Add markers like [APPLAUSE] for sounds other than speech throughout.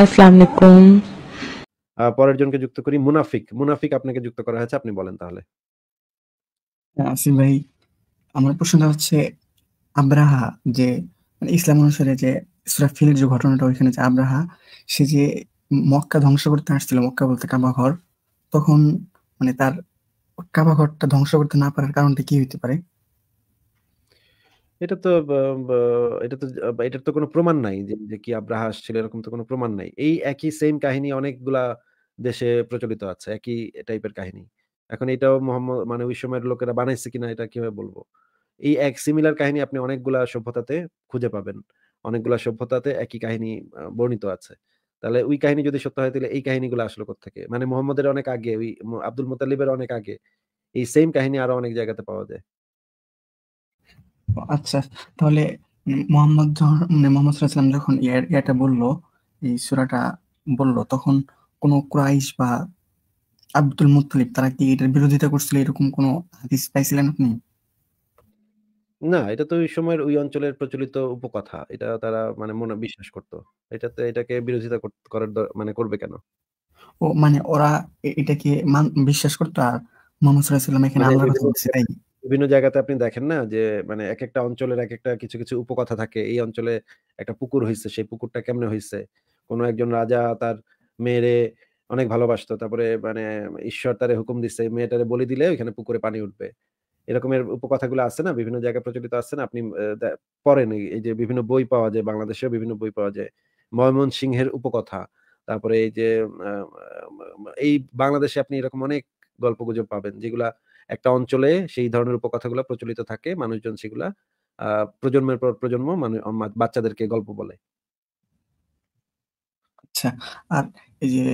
আসসালামু পরের জনকে যুক্ত করি মুনাফিক মুনাফিক আপনাকে যুক্ত করা হয়েছে আপনি বলেন তাহলে হ্যাঁ, আসিফ ভাই আমার প্রশ্নটা হচ্ছে আব্রাহা যে মানে ইসলাম অনুসারে যে সুরা ফিলের যে ঘটনাটা ওইখানে যে আব্রাহা সে যে মক্কা ধ্বংস করতে আসছিল মক্কা বলতে কাবা ঘর তখন মানে তার কাবা ঘরটা ধ্বংস করতে না পারার কারণটা কি হইতে পারে এটা তো এটা তো এটার তো কোনো প্রমাণ নাই যে, কি আব্রাহাস ছিল এরকম তো কোনো প্রমাণ নাই। এই একই সেম কাহিনী অনেকগুলা দেশে প্রচলিত আছে। একই টাইপের কাহিনী। এখন এটাও মোহাম্মদ মানে ওই সময়ের লোকেরা বানাইছে কিনা এটা কিভাবে বলবো? এই এক সিমিলার কাহিনী আপনি অনেকগুলা সভ্যতাতে খুঁজে পাবেন। অনেকগুলা সভ্যতাতে একই কাহিনী বর্ণিত আছে। তাহলে ওই কাহিনী যদি সত্য হয় তাহলে এই কাহিনীগুলো আসলো থেকে মানে মোহাম্মদের অনেক আগে ওই আব্দুল মোতালিবের অনেক আগে। এই সেম কাহিনী আরো অনেক জায়গাতে পাওয়া যায়। আচ্ছা তাহলে মোহাম্মদ মানে মোহাম্মদ সাল্লাম যখন এটা বলল এই সুরাটা বলল তখন কোন ক্রাইশ বা আব্দুল মুতালিব তারা কি এটার বিরোধিতা করছিল এরকম কোন হাদিস পাইছিলেন আপনি না এটা তো ওই সময়ের ওই অঞ্চলের প্রচলিত উপকথা এটা তারা মানে মনে বিশ্বাস করত এটা তো এটাকে বিরোধিতা করার মানে করবে কেন ও মানে ওরা এটাকে বিশ্বাস করতো আর মোহাম্মদ সাল্লাল্লাহু এখানে মানে আল্লাহর কথা বলছে তাই বিভিন্ন জায়গাতে আপনি দেখেন না যে মানে এক একটা অঞ্চলের এক একটা কিছু কিছু উপকথা থাকে এই অঞ্চলে একটা পুকুর হয়েছে সেই পুকুরটা কেমনে হয়েছে কোনো একজন রাজা তার মেয়েরে অনেক ভালোবাসতো তারপরে মানে ঈশ্বর তারে হুকুম দিচ্ছে মেয়েটারে বলি দিলে ওইখানে পুকুরে পানি উঠবে এরকমের উপকথাগুলো আছে না বিভিন্ন জায়গায় প্রচলিত আছে না আপনি পড়েন এই যে বিভিন্ন বই পাওয়া যায় বাংলাদেশেও বিভিন্ন বই পাওয়া যায় ময়মন সিংহের উপকথা তারপরে এই যে এই বাংলাদেশে আপনি এরকম অনেক গল্প গুজব পাবেন যেগুলা একটা অঞ্চলে সেই ধরনের উপকথাগুলো প্রচলিত থাকে মানুষজন সেগুলা প্রজন্মের পর প্রজন্ম বাচ্চাদেরকে গল্প বলে আচ্ছা আর এই যে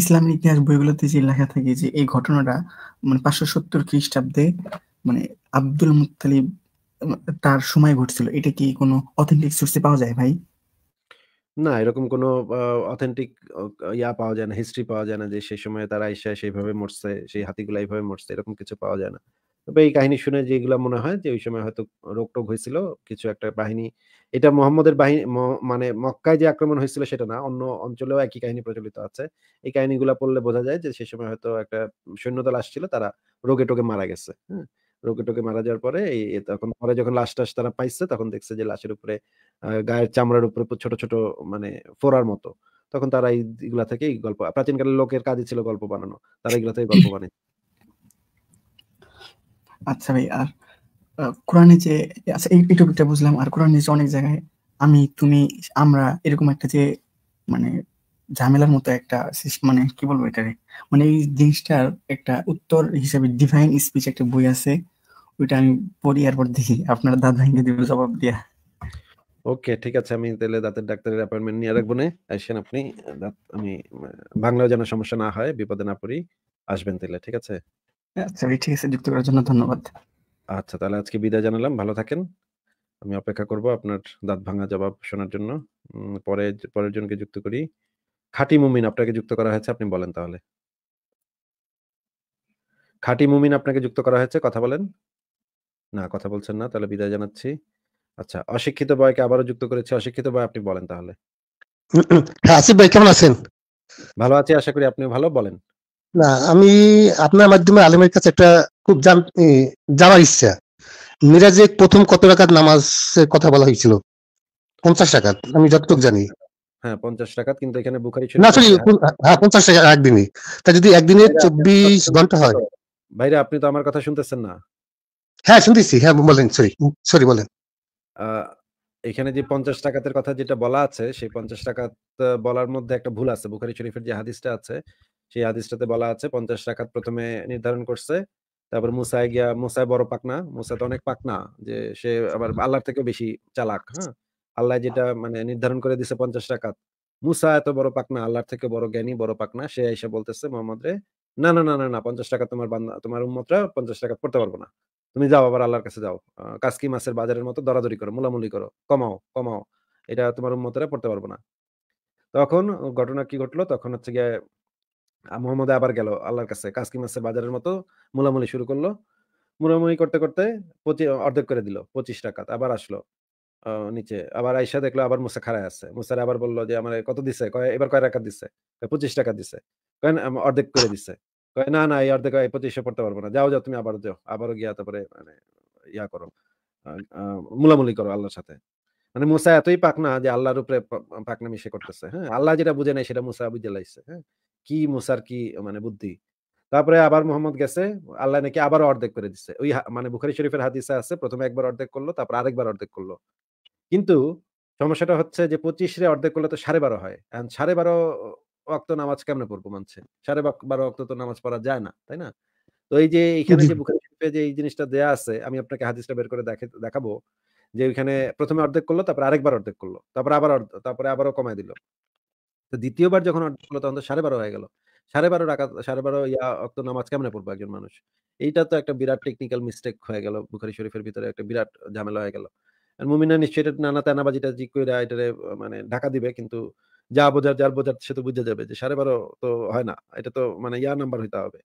ইসলামের ইতিহাস বইগুলোতে যে লেখা থাকে যে এই ঘটনাটা মানে পাঁচশো সত্তর খ্রিস্টাব্দে মানে আব্দুল মুক্তালিব তার সময় ঘটছিল এটা কি কোনো অথেন্টিক সোর্সে পাওয়া যায় ভাই না, এরকম কোন অথেন্টিক ইয়া পাওয়া যায় না, হিস্ট্রি পাওয়া যায় না যে সেই সময় তারা এসে সেইভাবে মরছে, সেই হাতিগুলা এইভাবে মরছে, এরকম কিছু পাওয়া যায় না। তবে এই কাহিনী শুনে যেগুলো মনে হয় যে ওই সময় হয়তো রোগ-টোগ হয়েছিল কিছু একটা বাহিনী এটা মোহাম্মদের বাহিনী মানে মক্কায় যে আক্রমণ হয়েছিল সেটা না, অন্য অঞ্চলেও একই কাহিনী প্রচলিত আছে। এই কাহিনীগুলা পড়লে বোঝা যায় যে সে সময় হয়তো একটা সৈন্যদল আসছিল, তারা রোগে-টোগে মারা গেছে। হ্যাঁ? রোগে টোকে মারা যাওয়ার পরে তখন পরে যখন লাশ টাশ তারা পাইছে তখন দেখছে যে লাশের উপরে গায়ের চামড়ার উপরে ছোট ছোট মানে ফোরার মতো তখন তারা এইগুলা থেকেই গল্প প্রাচীনকালের লোকের কাজই ছিল গল্প বানানো তারা এগুলা থেকে গল্প বানায় আচ্ছা ভাই আর কোরআনে যে আচ্ছা এই টপিকটা বুঝলাম আর কোরআনে যে অনেক জায়গায় আমি তুমি আমরা এরকম একটা যে মানে ঝামেলার মতো একটা মানে কি বলবো এটারে মানে এই জিনিসটার একটা উত্তর হিসাবে ডিভাইন স্পিচ একটা বই আছে ওইটা আমি পড়ি এরপর দেখি আপনার দাদা ভেঙে জবাব দিয়া ওকে ঠিক আছে আমি তাহলে দাঁতের ডাক্তারের অ্যাপয়েন্টমেন্ট নিয়ে রাখবো না আসেন আপনি দাঁত আমি বাংলাও যেন সমস্যা না হয় বিপদে না পড়ি আসবেন তাহলে ঠিক আছে আচ্ছা ঠিক আছে যুক্ত করার জন্য ধন্যবাদ আচ্ছা তাহলে আজকে বিদায় জানালাম ভালো থাকেন আমি অপেক্ষা করব আপনার দাঁত ভাঙা জবাব শোনার জন্য পরে পরের জনকে যুক্ত করি খাটি মুমিন আপনাকে যুক্ত করা হয়েছে আপনি বলেন তাহলে খাটি মুমিন আপনাকে যুক্ত করা হয়েছে কথা বলেন না কথা বলছেন না তাহলে বিদায় জানাচ্ছি। আচ্ছা অশিক্ষিত বয়কে আবারও যুক্ত করেছি। অশিক্ষিত বয় আপনি বলেন তাহলে। হ্যাঁ, আসিফ ভাই কেমন আছেন? ভালো আছি আশা করি আপনিও ভালো বলেন। না আমি আপনার মাধ্যমে আলেমের কাছে একটা খুব জান জানার ইচ্ছা। মিরাজে প্রথম কত টাকার নামাজ কথা বলা হয়েছিল? পঞ্চাশ টাকা আমি যতটুকু জানি। হ্যাঁ পঞ্চাশ টাকা কিন্তু এখানে বুখারী শরীফ না সরি হ্যাঁ 50 রাকাত একদিনে। তা যদি একদিনে 24 আচ্ছা, আচ্ছা, ঘন্টা হয়। ভাইরা আপনি তো আমার কথা শুনতেছেন না। হ্যাঁ শুনতেছি হ্যাঁ বলেন সরি সরি বলেন এখানে যে পঞ্চাশ টাকাতের কথা যেটা বলা আছে সেই পঞ্চাশ টাকা বলার মধ্যে একটা ভুল আছে বুখারি শরীফের যে হাদিসটা আছে সেই হাদিসটাতে বলা আছে পঞ্চাশ টাকা প্রথমে নির্ধারণ করছে তারপর মুসায় গিয়া মুসায় বড় পাকনা মুসা তো অনেক পাকনা যে সে আবার আল্লাহর থেকে বেশি চালাক হ্যাঁ আল্লাহ যেটা মানে নির্ধারণ করে দিছে পঞ্চাশ টাকা মুসা এত বড় পাকনা আল্লাহর থেকে বড় জ্ঞানী বড় পাকনা সে এসে বলতেছে মোহাম্মদ রে না না না না না পঞ্চাশ টাকা তোমার বান্দা তোমার উম্মতরা পঞ্চাশ টাকা পড়তে পারবো না তুমি যাও আবার আল্লাহর কাছে যাও কাসকি মাছের বাজারের মতো দরাদরি করো মোলামুলি করো কমাও কমাও এটা তোমার উন্মতরা পড়তে পারবো না তখন ঘটনা কি ঘটলো তখন হচ্ছে গিয়ে মোহাম্মদ আবার গেল আল্লাহর কাছে কাসকি মাছের বাজারের মতো মোলামুলি শুরু করলো মোলামুলি করতে করতে অর্ধেক করে দিল পঁচিশ টাকা আবার আসলো নিচে আবার আইসা দেখলো আবার মুসা খাড়ায় আছে মুসারে আবার বললো যে আমার কত দিছে এবার কয় রাখাত দিছে পঁচিশ টাকা দিছে কেন অর্ধেক করে দিছে কয় না না এই অর্ধেক এই পথে এসে পড়তে পারবো না যাও যাও তুমি আবার যাও আবারও গিয়া তারপরে মানে ইয়া করো মুলামুলি করো আল্লাহর সাথে মানে মুসা এতই পাক না যে আল্লাহর উপরে পাক না মিশে করতেছে হ্যাঁ আল্লাহ যেটা বুঝে নাই সেটা মুসা বুঝে লাইছে হ্যাঁ কি মুসার কি মানে বুদ্ধি তারপরে আবার মোহাম্মদ গেছে আল্লাহ নাকি আবার অর্ধেক করে দিছে ওই মানে বুখারি শরীফের হাদিসে আছে প্রথমে একবার অর্ধেক করলো তারপর আরেকবার অর্ধেক করলো কিন্তু সমস্যাটা হচ্ছে যে পঁচিশ রে অর্ধেক করলে তো সাড়ে বারো হয় সাড়ে বারো অক্ত নামাজ কেমনে পড়বো মানছে সাড়ে বারো অক্ত তো নামাজ পড়া যায় না তাই না তো এই যে এখানে যে বুখারি শরীফে যে এই জিনিসটা দেয়া আছে আমি আপনাকে হাদিসটা বের করে দেখাবো যে ওইখানে প্রথমে অর্ধেক করলো তারপরে আরেকবার অর্ধেক করলো তারপরে আবার তারপরে আবারও কমায় দিল তো দ্বিতীয়বার যখন অর্ধেক করলো তখন তো সাড়ে বারো হয়ে গেল সাড়ে বারো রাখা সাড়ে বারো ইয়া অক্ত নামাজ কেমনে পড়বো একজন মানুষ এইটা তো একটা বিরাট টেকনিক্যাল মিস্টেক হয়ে গেল বুখারি শরীফের ভিতরে একটা বিরাট ঝামেলা হয়ে গেল মুমিনা নিশ্চয়ই নানা তেনাবাজিটা জি কইরা এটারে মানে ঢাকা দিবে কিন্তু যা বোঝার যার বোঝার সে তো বুঝে যাবে যে সাড়ে বারো তো হয় না এটা তো মানে ইয়া নাম্বার হইতে হবে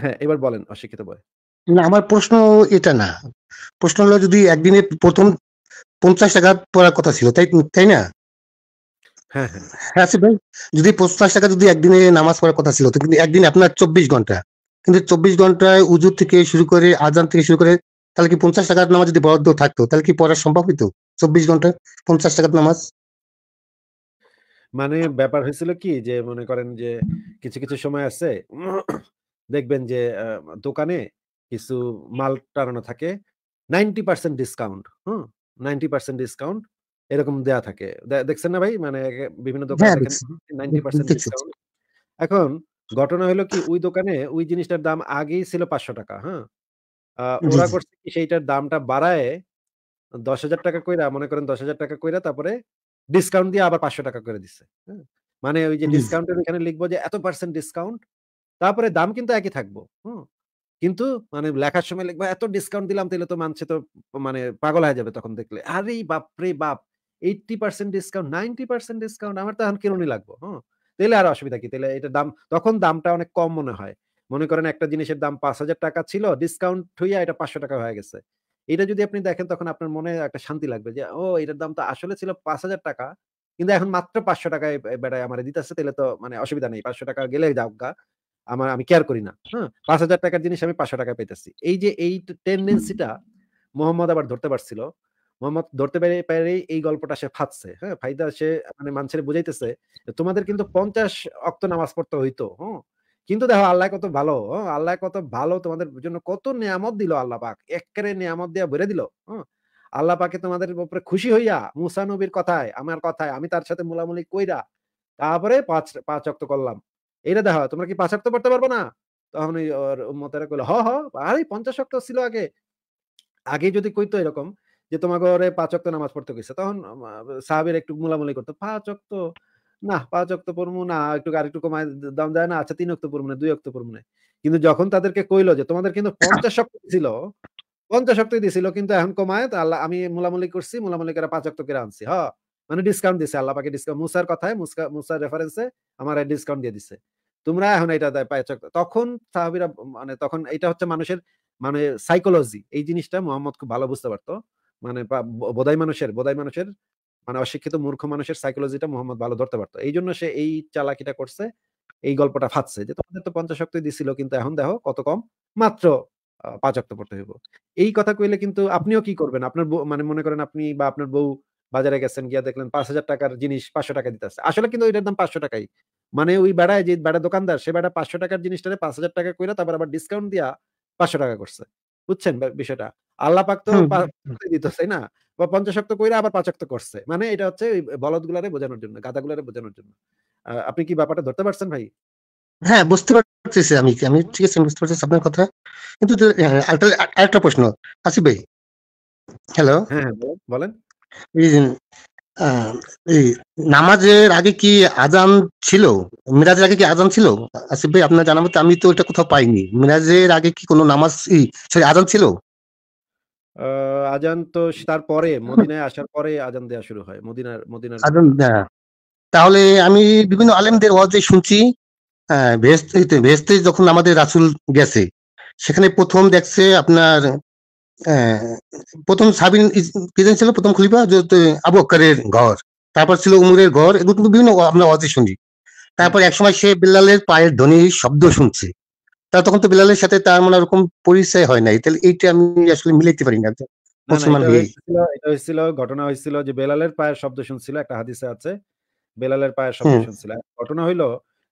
হ্যাঁ এবার বলেন অশিক্ষিত বয় না আমার প্রশ্ন এটা না প্রশ্ন হলো যদি একদিনে প্রথম পঞ্চাশ টাকা পড়ার কথা ছিল তাই তাই না হ্যাঁ হ্যাঁ, হ্যাঁ ভাই যদি পঞ্চাশ টাকা যদি একদিনে নামাজ পড়ার কথা ছিল কিন্তু একদিন আপনার চব্বিশ ঘন্টা কিন্তু চব্বিশ ঘন্টায় উজুর থেকে শুরু করে আজান থেকে শুরু করে তাহলে কি পঞ্চাশ টাকার নামাজ যদি বরাদ্দ থাকতো তাহলে কি পড়া সম্ভব হইতো চব্বিশ ঘন্টা পঞ্চাশ টাকার নামাজ মানে ব্যাপার হয়েছিল কি যে মনে করেন যে কিছু কিছু সময় আছে দেখবেন যে আহ, দোকানে কিছু মাল টানানো থাকে percent discount hmm percent discount এরকম দেয়া থাকে দেখছেন না ভাই মানে বিভিন্ন দোকানে হ্যাঁ, ডিসকাউন্ট এখন ঘটনা হলো কি ওই দোকানে ওই জিনিসটার দাম আগেই ছিল পাঁচশো টাকা হ্যাঁ আহ, ওরা করছে কি সেইটার দামটা বাড়ায় দশ হাজার টাকা কইরা মনে করেন দশ হাজার টাকা কইরা তারপরে ডিসকাউন্ট দিয়ে আবার পাঁচশো টাকা করে দিচ্ছে হ্যাঁ? মানে ওই যে ডিসকাউন্টের এখানে লিখবো যে এত পার্সেন্ট ডিসকাউন্ট তারপরে দাম কিন্তু একই থাকবো কিন্তু মানে লেখার সময় লিখবো এত ডিসকাউন্ট দিলাম তাহলে তো মানছে তো মানে পাগল হয়ে যাবে তখন দেখলে আরে বাপরে বাপ eighty percent discount ninety percent discount আমার তো এখন কিরণই লাগবো হ্যাঁ তাহলে আর অসুবিধা কি তাহলে এটা দাম তখন দামটা অনেক কম মনে হয় মনে করেন একটা জিনিসের দাম পাঁচ হাজার টাকা ছিল ডিসকাউন্ট হইয়া এটা পাঁচশো টাকা হয়ে গেছে এটা যদি আপনি দেখেন তখন আপনার মনে একটা শান্তি লাগবে যে ও এটার দাম তো আসলে ছিল পাঁচ হাজার টাকা কিন্তু এখন মাত্র পাঁচশো টাকায় বেড়ায় আমার দিতেছে তাহলে তো মানে অসুবিধা নেই পাঁচশো টাকা গেলে যাও গা আমার আমি কেয়ার করি না হ্যাঁ পাঁচ হাজার টাকার জিনিস আমি পাঁচশো টাকায় পেতেছি এই যে এই টেন্ডেন্সিটা মোহাম্মদ আবার ধরতে পারছিল মোহাম্মদ ধরতে পেরে পেরেই এই গল্পটা সে ফাঁদছে হ্যাঁ ফাইদা সে মানে মানুষের বুঝাইতেছে তোমাদের কিন্তু পঞ্চাশ অক্ত নামাজ পড়তে হইতো হ্যাঁ কিন্তু দেখো আল্লাহ কত ভালো আল্লাহ কত ভালো তোমাদের জন্য কত নিয়ামত দিল আল্লাহ পাক একেবারে নিয়ামত দিয়া ভরে দিল আল্লাহ পাকে তোমাদের উপরে খুশি হইয়া মুসা নবীর কথায় আমার কথায় আমি তার সাথে মোলামুলি কইরা তারপরে পাঁচ পাঁচ অক্ত করলাম এইটা দেখো তোমরা কি পাঁচ অক্ত পড়তে পারবো না তখন ওই মতেরা কইলো হ হ আরে পঞ্চাশ অক্ত ছিল আগে আগে যদি কইতো এরকম যে তোমাকে পাঁচ অক্ত নামাজ পড়তে গেছে তখন সাহাবের একটু মোলামুলি করতো পাঁচ অক্ত না পাঁচ অক্ত পড়মু না একটু আর একটু কমায় দাম দেয় না আচ্ছা তিন অক্ত পড়মু না দুই অক্ত পড়মু না কিন্তু যখন তাদেরকে কইল যে তোমাদের কিন্তু হ্যাঁ। পঞ্চাশ শক্ত ছিল পঞ্চাশ শক্ত দিয়েছিল কিন্তু এখন কমায় তো আল্লাহ আমি মোলামুলি করছি মোলামুলি করে পাঁচ অক্ত করে আনছি হ্যাঁ মানে ডিসকাউন্ট দিছে আল্লাহ পাকে ডিসকাউন্ট মুসার কথায় মুসকা মুসার রেফারেন্সে আমার ডিসকাউন্ট দিয়ে দিছে তোমরা এখন এটা পাঁচ অক্ত তখন সাহাবিরা মানে তখন এটা হচ্ছে মানুষের মানে সাইকোলজি এই জিনিসটা মোহাম্মদ খুব ভালো বুঝতে পারতো মানে বোধাই মানুষের বোধাই মানুষের মানে অশিক্ষিত মূর্খ মানুষের সাইকোলজিটা মোহাম্মদ ভালো ধরতে পারতো এই জন্য সে এই চালাকিটা করছে এই গল্পটা ফাঁদছে যে তোমাদের তো পঞ্চাশ শক্তি দিছিল কিন্তু এখন দেখো কত কম মাত্র পাঁচ অক্ট পড়তে হইব এই কথা কইলে কিন্তু আপনিও কি করবেন আপনার মানে মনে করেন আপনি বা আপনার বউ বাজারে গেছেন গিয়া দেখলেন পাঁচ হাজার টাকার জিনিস পাঁচশো টাকা দিতে দিতেছে আসলে কিন্তু ওইটার দাম পাঁচশো টাকাই মানে ওই বেড়ায় যে বেড়া দোকানদার সে বেড়া পাঁচশো টাকার জিনিসটা পাঁচ হাজার টাকা কইরা তারপর আবার ডিসকাউন্ট দিয়া পাঁচশো টাকা করছে বুঝছেন বিষয়টা আল্লাহ তো দিত তাই না বা পঞ্চাশক্ত কইরা আবার পাঁচাক্ত করছে মানে এটা হচ্ছে বলদ গুলারে বোঝানোর জন্য গাদা গুলারে বোঝানোর জন্য আপনি কি ব্যাপারটা ধরতে পারছেন ভাই হ্যাঁ বুঝতে পারতেছি আমি আমি ঠিক আছে বুঝতে পারছি আপনার কথা কিন্তু হ্যাঁ, হ্যাঁ, আরেকটা প্রশ্ন আসিফ ভাই হ্যালো হ্যাঁ, হ্যাঁ বলেন এই নামাজের আগে কি আজান ছিল মিরাজের আগে কি আজান ছিল আসিফ ভাই আপনার জানা মতো আমি তো এটা কোথাও পাইনি মিরাজের আগে কি কোনো নামাজ সরি আজান ছিল আজান তো তারপরে মদিনায় আসার পরে আজান দেওয়া শুরু হয়। মদিনার মদিনার তাহলে আমি বিভিন্ন আলেমদের ওয়াজে শুনছি আ বেহেশতে যখন আমাদের রাসুল গেছে, সেখানে প্রথম দেখছে আপনার প্রথম সাবিন ছিল প্রথম খলিফা যেহেতু আবু বক্করের ঘর। তারপর ছিল উমরের ঘর। এগুলো বিভিন্ন আমরা ওয়াজে শুনি। তারপর একসময় সে বিল্লালের পায়ের ধ্বনির শব্দ শুনছে। তার তখন তো বিলালের সাথে তার মনে ওরকম পরিচয় হয় নাই তাহলে এইটা আমি আসলে মিলাইতে পারি না মুসলমান এটা হয়েছিল ঘটনা হয়েছিল যে বেলালের পায়ের শব্দ শুনছিল একটা হাদিসে আছে বেলালের পায়ের শব্দ শুনছিল ঘটনা হইলো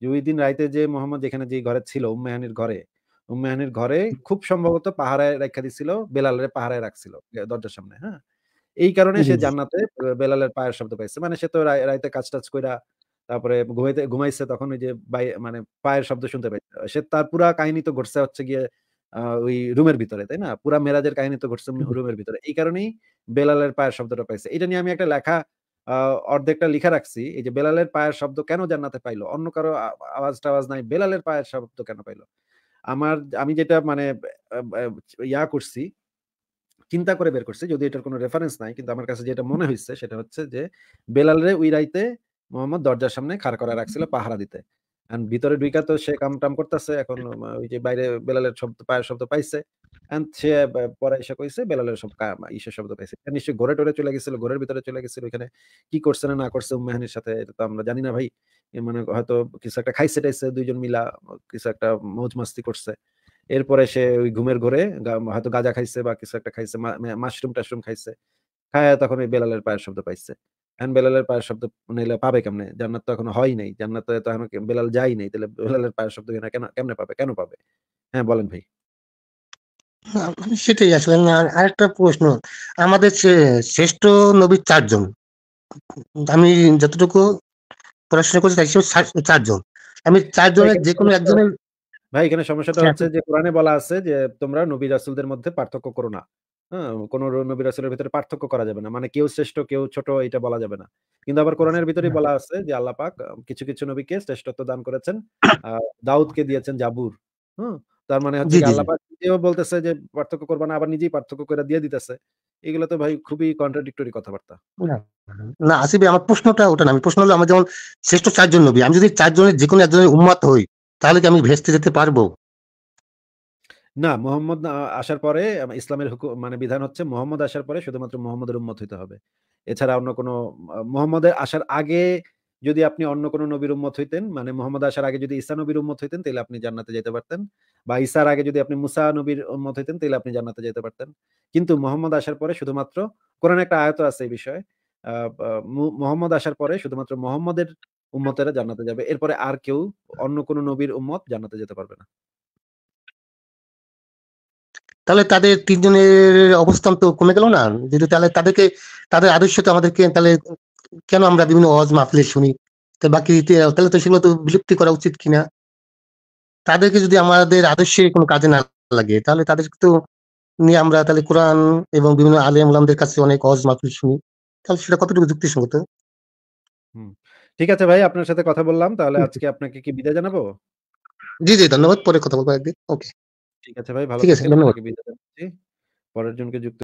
যে ওই দিন রাইতে যে মোহাম্মদ যেখানে যে ঘরে ছিল উম্মেহানির ঘরে উম্মেহানির ঘরে খুব সম্ভবত পাহারায় রেখা দিছিল বেলালের পাহারায় রাখছিল দরজার সামনে হ্যাঁ এই কারণে সে জান্নাতে বেলালের পায়ের শব্দ পাইছে মানে সে তো রাইতে কাজ টাজ কইরা তারপরে ঘুমাইতে ঘুমাইছে তখন ওই যে মানে পায়ের শব্দ শুনতে পাই সে তার পুরা কাহিনী তো ঘটছে হচ্ছে গিয়ে ওই রুমের ভিতরে তাই না পুরা মেরাজের কাহিনী তো ঘটছে রুমের ভিতরে এই কারণেই বেলালের পায়ের শব্দটা পাইছে এটা নিয়ে আমি একটা লেখা অর্ধেকটা লিখা রাখছি এই যে বেলালের পায়ের শব্দ কেন জান্নাতে পাইলো অন্য কারো আওয়াজ টাওয়াজ নাই বেলালের পায়ের শব্দ কেন পাইলো আমার আমি যেটা মানে ইয়া করছি চিন্তা করে বের করছি যদি এটার কোনো রেফারেন্স নাই কিন্তু আমার কাছে যেটা মনে হয়েছে সেটা হচ্ছে যে বেলালে ওই রাইতে মোহাম্মদ দরজার সামনে খাড় করা রাখছিল পাহারা দিতে এন্ড ভিতরে ঢুইকা তো সে কাম টাম করতেছে এখন [LAUGHS] ওই যে বাইরে বেলালের শব্দ পায়ের শব্দ পাইছে এন্ড সে পরে এসে কইছে বেলালের সব ইসের শব্দ পাইছে ঘরে চলে গেছিল ঘরের ভিতরে চলে গেছিল কি করছে না না করছে উম্মেহানির সাথে এটা তো আমরা জানি না ভাই মানে হয়তো কিছু একটা খাইছে টাইছে দুইজন মিলা কিছু একটা মৌজ মাস্তি করছে এরপরে সে ওই ঘুমের ঘরে হয়তো গাজা খাইছে বা কিছু একটা খাইছে মাশরুম টাশরুম খাইছে খায় তখন ওই বেলালের পায়ের শব্দ পাইছে এখন বেলালের পায়ের শব্দ নিলে পাবে কেমনে জান্নাত তো এখনো হয় নাই জান্নাত তো এত এখনো বেলাল যাই নাই তাহলে বেলালের পায়ের শব্দ কেন কেমনে পাবে কেন পাবে হ্যাঁ বলেন ভাই মানে সেটাই আসলে আরেকটা প্রশ্ন আমাদের শ্রেষ্ঠ নবী চারজন আমি যতটুকু পড়াশোনা করছি তাই চারজন আমি চারজনের যে কোনো একজনের ভাই এখানে সমস্যাটা হ্যাঁ। হচ্ছে যে কোরআনে বলা আছে যে তোমরা নবী রাসুলদের মধ্যে পার্থক্য করো না হ্যাঁ কোন নবী ভিতরে পার্থক্য করা যাবে না মানে কেউ শ্রেষ্ঠ কেউ ছোট এটা বলা যাবে না কিন্তু আবার আচ্ছা, কোরআনের ভিতরেই হ্যাঁ। বলা আছে যে আল্লাহ পাক কিছু কিছু নবীকে শ্রেষ্ঠত্ব দান করেছেন দাউদকে দিয়েছেন জাবুর তার মানে হচ্ছে আল্লাহ পাক নিজেও বলতেছে যে পার্থক্য করবে না আবার নিজেই পার্থক্য করে দিয়ে দিতেছে এগুলো তো ভাই খুবই কন্ট্রাডিক্টরি কথাবার্তা না আসিবে আমার প্রশ্নটা ওটা না আমি প্রশ্ন হলো আমার যেমন শ্রেষ্ঠ চারজন নবী আমি যদি চারজনের যে কোনো একজনের উম্মাত হই তাহলে কি আমি ভেস্তে যেতে পারবো না, মোহাম্মদ আসার পরে ইসলামের হুকুম মানে বিধান হচ্ছে মোহাম্মদ আসার পরে শুধুমাত্র মোহাম্মদের উম্মত হইতে হবে। এছাড়া অন্য কোনো মোহাম্মদের আসার আগে যদি আপনি অন্য কোনো নবীর উম্মত হইতেন, মানে মোহাম্মদ আসার আগে যদি ঈসা নবীর উম্মত হইতেন তাহলে আপনি জান্নাতে যেতে পারতেন। বা ঈসার আগে যদি আপনি মুসা নবীর উম্মত হইতেন তাহলে আপনি জান্নাতে যেতে পারতেন। কিন্তু মোহাম্মদ আসার পরে শুধুমাত্র কোরআন একটা আয়ত আছে এই বিষয়ে। মোহাম্মদ আসার পরে শুধুমাত্র মোহাম্মদের উম্মতেরা জান্নাতে যাবে। এরপরে আর কেউ অন্য কোনো নবীর উম্মত জান্নাতে যেতে পারবে না। তাহলে তাদের তিনজনের অবস্থান তো কমে গেল না যদি তাহলে তাদেরকে তাদের আদর্শ তো আমাদেরকে তাহলে কেন আমরা বিভিন্ন অজ মাহফিলে শুনি তো বাকি তাহলে তো সেগুলো তো বিলুপ্তি করা উচিত কিনা তাদেরকে যদি আমাদের আদর্শে কোনো কাজে না লাগে তাহলে তাদের তো নিয়ে আমরা তাহলে কোরআন এবং বিভিন্ন আলেম কাছে অনেক অজ মাহফিল শুনি তাহলে সেটা কতটুকু যুক্তিসঙ্গত ঠিক আছে ভাই আপনার সাথে কথা বললাম তাহলে আজকে আপনাকে কি বিদায় জানাবো জি জি ধন্যবাদ পরে কথা বলবো একদিন ওকে ঠিক আছে ভাই ভালো থাকবেন। পরের জনকে যুক্ত